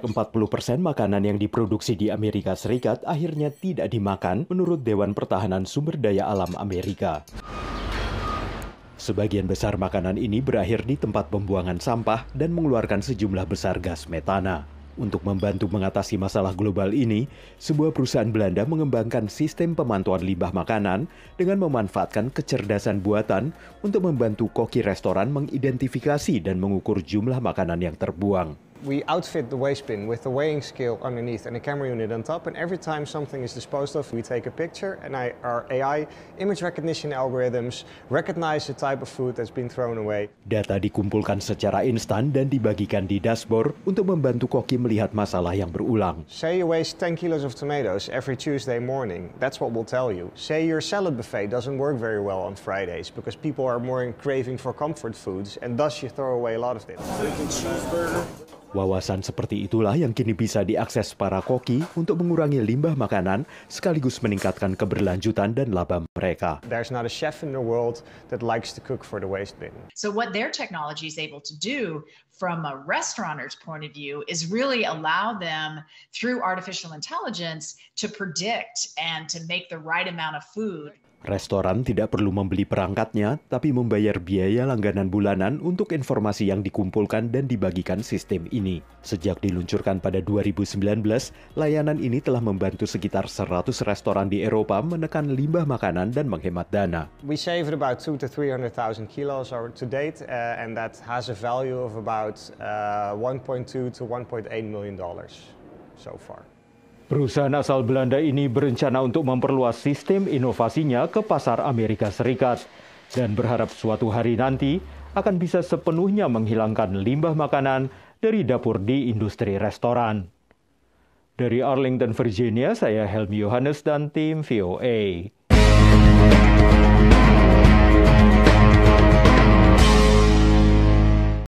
Sebanyak 40% makanan yang diproduksi di Amerika Serikat akhirnya tidak dimakan menurut Dewan Pertahanan Sumber Daya Alam Amerika. Sebagian besar makanan ini berakhir di tempat pembuangan sampah dan mengeluarkan sejumlah besar gas metana. Untuk membantu mengatasi masalah global ini, sebuah perusahaan Belanda mengembangkan sistem pemantauan limbah makanan dengan memanfaatkan kecerdasan buatan untuk membantu koki restoran mengidentifikasi dan mengukur jumlah makanan yang terbuang. we outfit the waste bin with the weighing scale underneath and a camera unit on top. And every time something is disposed of, we take a picture and I, our AI image recognition algorithms recognize the type of food that's been thrown away. Data dikumpulkan secara instan dan dibagikan di dashboard untuk membantu koki melihat masalah yang berulang. Say you waste 10 kilos of tomatoes every Tuesday morning. That's what we'll tell you. Say your salad buffet doesn't work very well on Fridays because people are more craving for comfort foods and thus you throw away a lot of it. Wawasan seperti itulah yang kini bisa diakses para koki untuk mengurangi limbah makanan sekaligus meningkatkan keberlanjutan dan laba mereka. There's not a chef in the world that likes to cook for the waste bin. So what their technology is able to do from a restauranter's point of view is really allow them through artificial intelligence to predict and to make the right amount of food. Restoran tidak perlu membeli perangkatnya, tapi membayar biaya langganan bulanan untuk informasi yang dikumpulkan dan dibagikan sistem ini. Sejak diluncurkan pada 2019, layanan ini telah membantu sekitar 100 restoran di Eropa menekan limbah makanan dan menghemat dana. We saved about 2 to 300,000 kilos to date, uh, and that has a value of about uh, 1.2 to 1.8 million dollars so far. Perusahaan asal Belanda ini berencana untuk memperluas sistem inovasinya ke pasar Amerika Serikat dan berharap suatu hari nanti akan bisa sepenuhnya menghilangkan limbah makanan dari dapur di industri restoran. Dari Arlington, Virginia, saya Helmi Yohanes dan tim VOA.